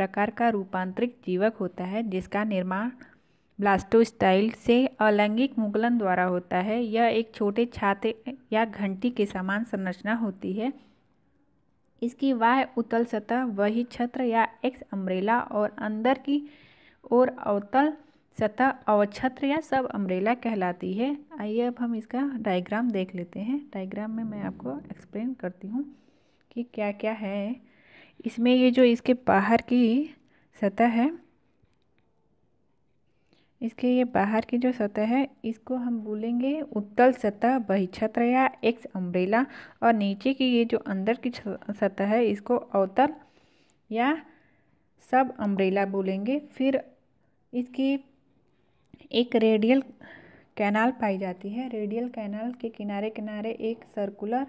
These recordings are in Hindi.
प्रकार का रूपांतरित जीवक होता है जिसका निर्माण ब्लास्टोस्टाइल से अलैंगिक मुगलन द्वारा होता है यह एक छोटे छाते या घंटी के समान संरचना होती है इसकी वाह उतल सतह वही छत्र या एक्स अम्ब्रेला और अंदर की ओर अवतल सतह अवछत्र या सब अम्ब्रेला कहलाती है आइए अब हम इसका डायग्राम देख लेते हैं डायग्राम में मैं आपको एक्सप्लेन करती हूँ कि क्या क्या है इसमें ये जो इसके बाहर की सतह है इसके ये बाहर की जो सतह है इसको हम बोलेंगे उत्तल सतह बहिछत्र या एक्स अम्ब्रेला और नीचे की ये जो अंदर की सतह है इसको अवतल या सब अम्ब्रेला बोलेंगे फिर इसकी एक रेडियल कैनाल पाई जाती है रेडियल कैनाल के किनारे किनारे एक सर्कुलर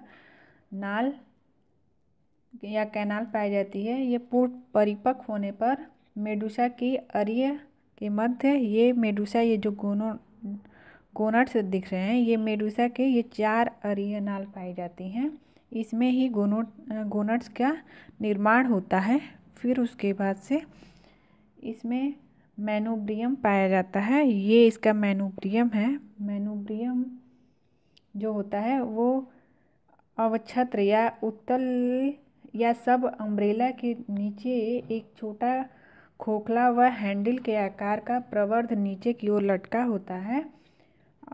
नाल या कैनाल पाई जाती है ये पूर्ण परिपक्व होने पर मेडुसा की अरिय के मध्य ये मेडुसा ये जो गोनो गोनट्स दिख रहे हैं ये मेडुसा के ये चार अरिय नाल पाई जाती हैं इसमें ही गोनो गोनट्स का निर्माण होता है फिर उसके बाद से इसमें मैनोब्रियम पाया जाता है ये इसका मैनोब्रियम है मैनोब्रियम जो होता है वो अवच्छत्र या उत्तल या सब अम्ब्रेला के नीचे एक छोटा खोखला व हैंडल के आकार का प्रवर्ध नीचे की ओर लटका होता है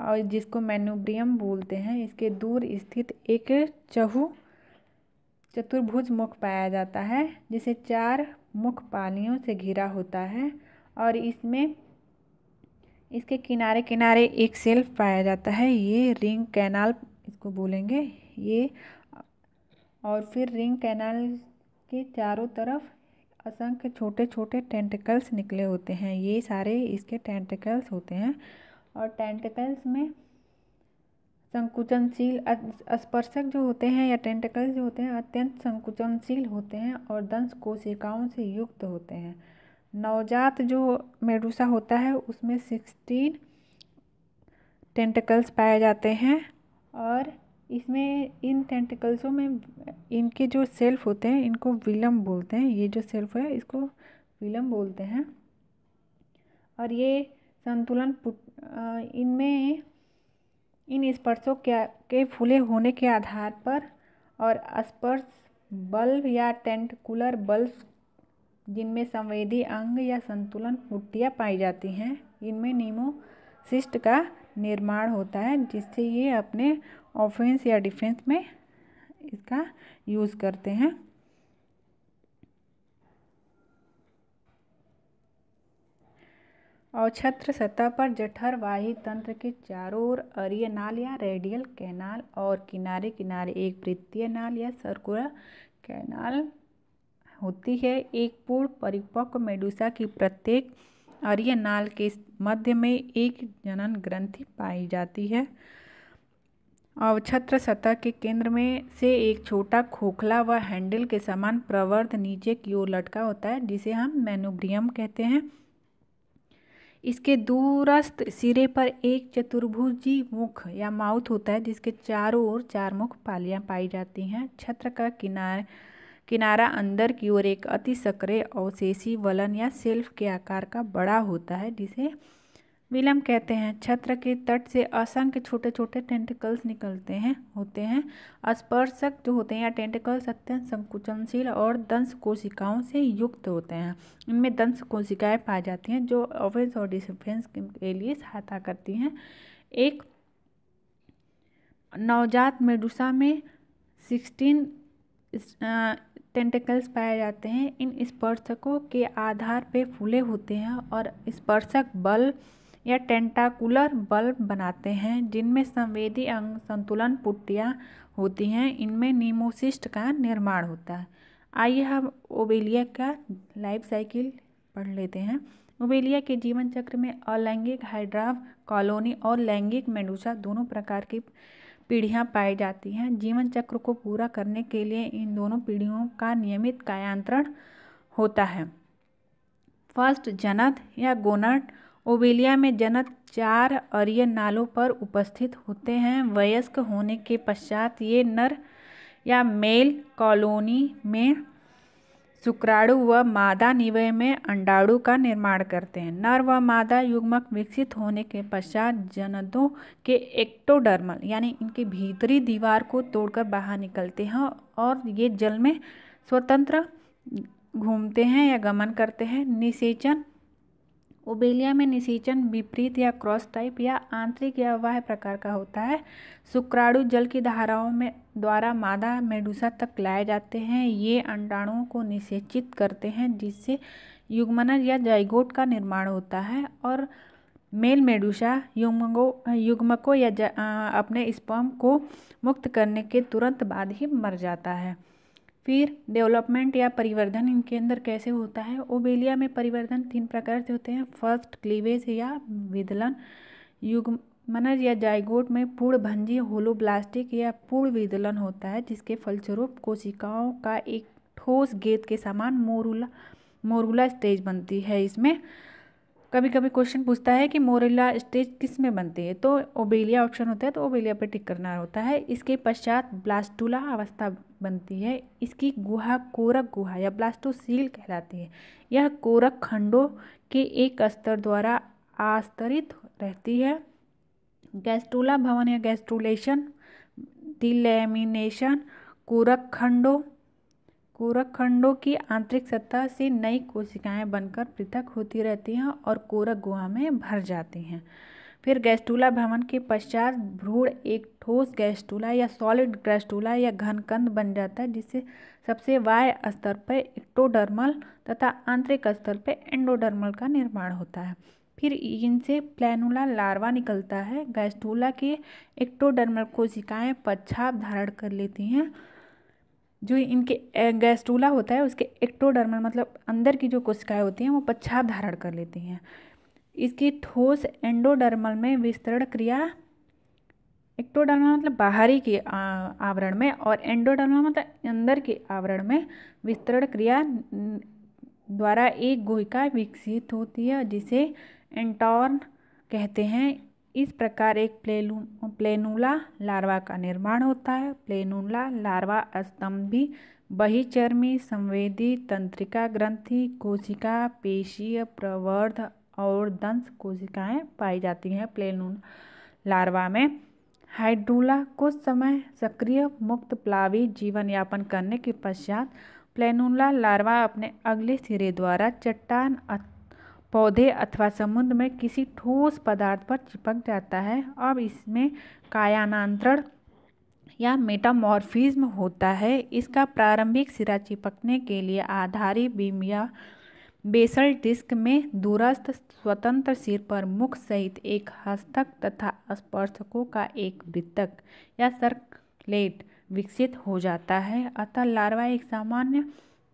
और जिसको मैनुब्रियम बोलते हैं इसके दूर स्थित एक चहु चतुर्भुज मुख पाया जाता है जिसे चार मुख पालियों से घिरा होता है और इसमें इसके किनारे किनारे एक सेल्फ पाया जाता है ये रिंग कैनाल इसको बोलेंगे ये और फिर रिंग कैनाल के चारों तरफ असंख्य छोटे छोटे टेंटिकल्स निकले होते हैं ये सारे इसके टेंटिकल्स होते हैं और टेंटिकल्स में संकुचनशील स्पर्शक जो होते हैं या टेंटिकल्स जो होते हैं अत्यंत संकुचनशील होते हैं और दंश कोशिकाओं से युक्त होते हैं नवजात जो मेडूसा होता है उसमें सिक्सटीन टेंटिकल्स पाए जाते हैं और इसमें इन टेंटिकल्सों में इनके जो सेल्फ होते हैं इनको विलम बोलते हैं ये जो सेल्फ है इसको विलम बोलते हैं और ये संतुलन इनमें इन स्पर्शों के के फूले होने के आधार पर और स्पर्श बल्ब या टेंटकुलर बल्ब जिनमें संवेदी अंग या संतुलन पुट्टियाँ पाई जाती हैं इनमें नीमों सिस्ट का निर्माण होता है जिससे ये अपने ऑफेंस या डिफेंस में इसका यूज़ करते हैं अक्षत्र सतह पर जठर वाही तंत्र के चारों ओर अरीय नाल या रेडियल कैनाल और किनारे किनारे एक वृत्तीय नाल या सर्कुलर कैनाल होती है एक पूर्ण परिपक्व मेडुसा की प्रत्येक और नाल के मध्य में एक जनन ग्रंथि पाई जाती है अवछत्र सतह के केंद्र में से एक छोटा खोखला व हैंडल के समान प्रवर्ध नीचे की ओर लटका होता है जिसे हम मैनोब्रियम कहते हैं इसके दूरस्थ सिरे पर एक चतुर्भुजी मुख या माउथ होता है जिसके चारों ओर चार मुख पालियाँ पाई जाती हैं छत्र का किनारे किनारा अंदर की ओर एक अति सक्रिय अवशेषी वलन या सेल्फ के आकार का बड़ा होता है जिसे विलम कहते हैं छत्र के तट से असंख्य छोटे छोटे टेंटिकल्स निकलते हैं होते हैं स्पर्शक जो होते हैं या टेंटिकल्स अत्यंत संकुचनशील और दंश कोशिकाओं से युक्त होते हैं इनमें दंश कोशिकाएं पाई जाती हैं जो ऑफेंस और डिसफेंस के लिए सहायता करती हैं एक नवजात मेडुसा में सिक्सटीन टेंटिकल्स पाए जाते हैं इन स्पर्शकों के आधार पर फूले होते हैं और स्पर्शक बल या टेंटाकुलर बल्ब बनाते हैं जिनमें संवेदी अंग संतुलन पुट्टियाँ होती हैं इनमें निमोसिस्ट का निर्माण होता है आइए हम ओबेलिया का लाइफ साइकिल पढ़ लेते हैं ओबेलिया के जीवन चक्र में अलैंगिक हाइड्राफ कॉलोनी और लैंगिक मेडूसा दोनों प्रकार की पीढ़ियाँ पाई जाती हैं जीवन चक्र को पूरा करने के लिए इन दोनों पीढ़ियों का नियमित कायांतरण होता है फर्स्ट जनत या गोनट ओबेलिया में जनत चार अरिय नालों पर उपस्थित होते हैं वयस्क होने के पश्चात ये नर या मेल कॉलोनी में शुक्राणु व मादा निवय में अंडाणु का निर्माण करते हैं नर व मादा युग्मक विकसित होने के पश्चात जनदों के एक्टोडर्मल यानी इनके भीतरी दीवार को तोड़कर बाहर निकलते हैं और ये जल में स्वतंत्र घूमते हैं या गमन करते हैं निषेचन ओबेलिया में निषेचन विपरीत या क्रॉस टाइप या आंतरिक या वाह प्रकार का होता है शुक्राणु जल की धाराओं में द्वारा मादा मेडुसा तक लाए जाते हैं ये अंडाणुओं को निषेचित करते हैं जिससे युग्मनर या जयगोट का निर्माण होता है और मेल मेडुसा युग्मको युग्मकों या अपने स्पर्म को मुक्त करने के तुरंत बाद ही मर जाता है फिर डेवलपमेंट या परिवर्धन इनके अंदर कैसे होता है ओबेलिया में परिवर्धन तीन प्रकार से होते हैं फर्स्ट क्लीवेज या विदलन युग मनज या जायगोट में पूर्ण भंजी होलोब्लास्टिक या पूर्ण विदलन होता है जिसके फलस्वरूप कोशिकाओं का एक ठोस गेंद के समान मोरूला मोरूला स्टेज बनती है इसमें कभी कभी क्वेश्चन पूछता है कि मोरेला स्टेज किस में बनती है तो ओबेलिया ऑप्शन होता है तो ओबेलिया पर टिक करना होता है इसके पश्चात ब्लास्टूला अवस्था बनती है इसकी गुहा कोरक गुहा या ब्लास्टोसील कहलाती है यह कोरक खंडों के एक स्तर द्वारा आस्तरित रहती है गैस्ट्रोला भवन या गैस्ट्रोलेशन डिलेमिनेशन कोरक खंडों कोरक खंडों की आंतरिक सतह से नई कोशिकाएं बनकर पृथक होती रहती हैं और कोरक गुहा में भर जाती हैं फिर गैस्टूला भ्रमण के पश्चात भ्रूण एक ठोस गैस्टूला या सॉलिड गैस्टूला या घनकंद बन जाता है जिसे सबसे वाय स्तर पर एक्टोडर्मल तथा आंतरिक स्तर पर एंडोडर्मल का निर्माण होता है फिर इनसे प्लेनुला लार्वा निकलता है गैस्टूला के एक्टोडर्मल कोशिकाएं पच्छाप धारण कर लेती हैं जो इनके गैस्टूला होता है उसके एक्टोडर्मल मतलब अंदर की जो कोशिकाएं होती हैं वो पच्छाप धारण कर लेती हैं इसकी ठोस एंडोडर्मल में विस्तरण क्रिया एक्टोडर्मल मतलब बाहरी के आवरण में और एंडोडर्मल मतलब अंदर के आवरण में विस्तरण क्रिया द्वारा एक गोहिका विकसित होती है जिसे एंटॉर्न कहते हैं इस प्रकार एक प्लेनू प्लेनूला लार्वा का निर्माण होता है प्लेनूला लार्वा स्तंभी बहिचर्मी संवेदी तंत्रिका ग्रंथि कोशिका पेशीय प्रवर्ध और दंश कोशिकाएं पाई जाती हैं प्लेन लार्वा में हाइड्रोला कुछ समय सक्रिय मुक्त प्लावी जीवन यापन करने के पश्चात प्लेनुला लार्वा अपने अगले सिरे द्वारा चट्टान पौधे अथवा समुद्र में किसी ठोस पदार्थ पर चिपक जाता है अब इसमें कायानांतरण या मेटामॉर्फिज्म होता है इसका प्रारंभिक सिरा चिपकने के लिए आधारी बीम या बेसल डिस्क में दूरस्थ स्वतंत्र सिर पर मुख सहित एक हस्तक तथा स्पर्शकों का एक वृत्तक या सर्कलेट विकसित हो जाता है अतः लार्वा एक सामान्य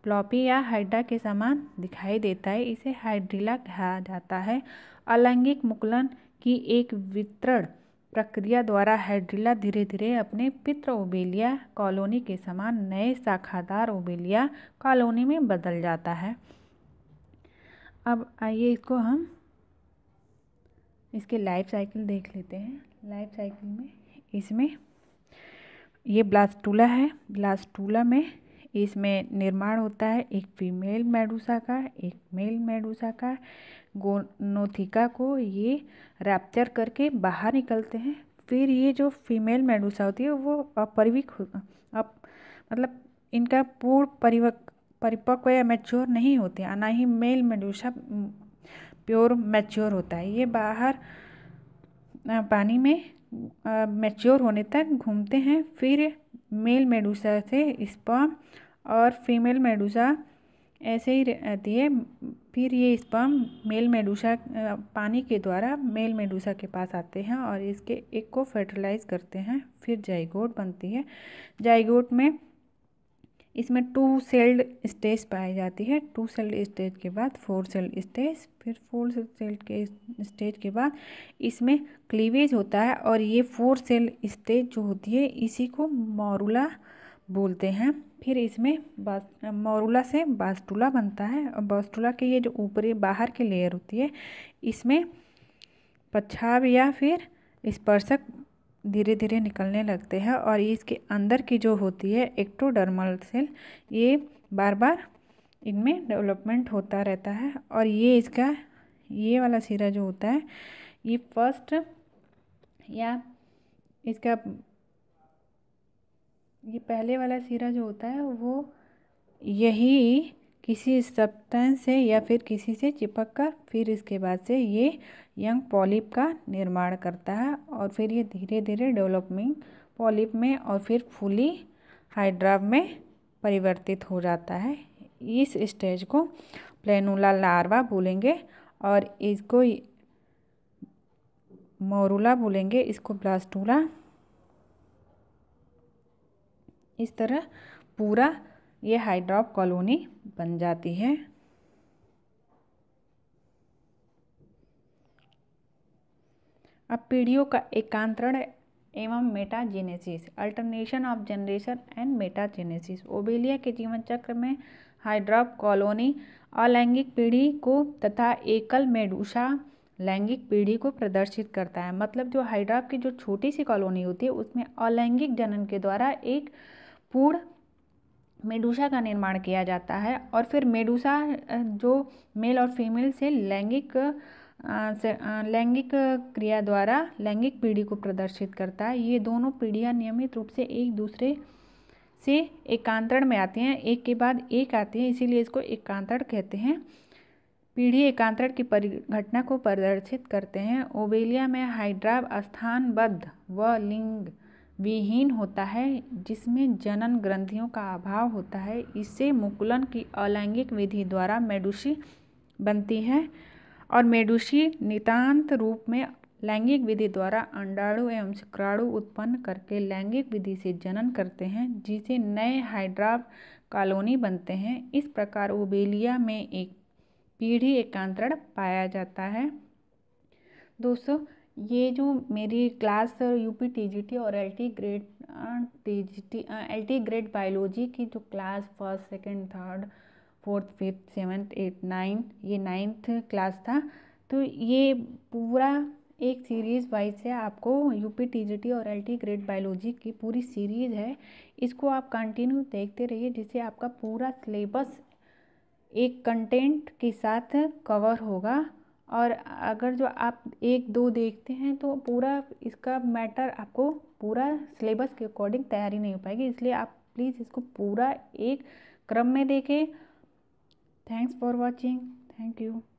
प्लॉपी या हाइड्रा के समान दिखाई देता है इसे हाइड्रिला कहा जाता है अलैंगिक मुकुलन की एक वितरण प्रक्रिया द्वारा हाइड्रिला धीरे धीरे अपने पित्र ओबेलिया कॉलोनी के समान नए शाखादार ओबेलिया कॉलोनी में बदल जाता है अब आइए इसको हम इसके लाइफ साइकिल देख लेते हैं लाइफ साइकिल में इसमें ये ब्लास्टूला है ब्लास्टूला में इसमें निर्माण होता है एक फीमेल मेडूसा का एक मेल मेडूसा का गोनोथिका को ये रैप्चर करके बाहर निकलते हैं फिर ये जो फीमेल मेडूसा होती है वो अपरिविक अप मतलब इनका पूर्ण परिवक परिपक्व या मैच्योर नहीं होते ना ही मेल मेडूसा प्योर मैच्योर होता है ये बाहर पानी में मैच्योर होने तक घूमते हैं फिर मेल मेडूसा से स्पर्म और फीमेल मेडूसा ऐसे ही रहती है फिर ये स्पर्म मेल मेडूसा पानी के द्वारा मेल मेडूसा के पास आते हैं और इसके एक को फर्टिलाइज करते हैं फिर जाइगोट बनती है जाइगोट में इसमें टू सेल्ड स्टेज पाई जाती है टू सेल्ड स्टेज के बाद फोर सेल्ड स्टेज फिर फोर सेल्ड के स्टेज के बाद इसमें क्लीवेज होता है और ये फोर सेल्ड स्टेज जो होती है इसी को मोरूला बोलते हैं फिर इसमें बास मोरूला से बास्टूला बनता है और बास्टूला के ये जो ऊपरी बाहर की लेयर होती है इसमें पछाव या फिर स्पर्शक धीरे धीरे निकलने लगते हैं और इसके अंदर की जो होती है एक्टोडर्मल सेल ये बार बार इनमें डेवलपमेंट होता रहता है और ये इसका ये वाला सिरा जो होता है ये फर्स्ट या इसका ये पहले वाला सिरा जो होता है वो यही किसी सब्सटेंस से या फिर किसी से चिपक कर फिर इसके बाद से ये यंग पॉलिप का निर्माण करता है और फिर ये धीरे धीरे डेवलपमिंग पॉलिप में और फिर फुली हाइड्राव में परिवर्तित हो जाता है इस स्टेज को प्लेनुला लार्वा बोलेंगे और इसको मोरूला बोलेंगे इसको ब्लास्टूला इस तरह पूरा ये हाइड्रॉप कॉलोनी बन जाती है अब पीढ़ियों का एकांतरण एवं metagenesis alternation of generation and metagenesis Obelia के जीवन चक्र में हाइड्रॉप कॉलोनी अलैंगिक पीढ़ी को तथा एकल मेडूषा लैंगिक पीढ़ी को प्रदर्शित करता है मतलब जो हाइड्रॉप की जो छोटी सी कॉलोनी होती है उसमें अलैंगिक जनन के द्वारा एक पूर्ण मेडूसा का निर्माण किया जाता है और फिर मेडूसा जो मेल और फीमेल से लैंगिक से लैंगिक क्रिया द्वारा लैंगिक पीढ़ी को प्रदर्शित करता है ये दोनों पीढ़ियाँ नियमित रूप से एक दूसरे से एकांतरण में आती हैं एक के बाद एक आती हैं इसीलिए इसको एकांतरण कहते हैं पीढ़ी एकांतरण की परिघटना को प्रदर्शित करते हैं ओबेलिया में हाइड्राब स्थानबद्ध व लिंग विहीन होता है जिसमें जनन ग्रंथियों का अभाव होता है इससे मुकुलन की अलैंगिक विधि द्वारा मेडुशी बनती है और मेडुशी नितांत रूप में लैंगिक विधि द्वारा अंडाणु एवं शुक्राणु उत्पन्न करके लैंगिक विधि से जनन करते हैं जिसे नए हाइड्रा कॉलोनी बनते हैं इस प्रकार ओबेलिया में एक पीढ़ी एकांतरण पाया जाता है दोस्तों ये जो मेरी क्लास यूपी टीजीटी और LT grade TGT LT grade biology की जो class first second third fourth fifth seventh eight nine ये नाइन्थ क्लास था तो ये पूरा एक सीरीज़ वाइज से आपको यूपी टीजीटी और एलटी ग्रेड बायोलॉजी की पूरी सीरीज़ है इसको आप कंटिन्यू देखते रहिए जिससे आपका पूरा सिलेबस एक कंटेंट के साथ कवर होगा और अगर जो आप एक दो देखते हैं तो पूरा इसका मैटर आपको पूरा सिलेबस के अकॉर्डिंग तैयारी नहीं हो पाएगी इसलिए आप प्लीज़ इसको पूरा एक क्रम में देखें thanks for watching thank you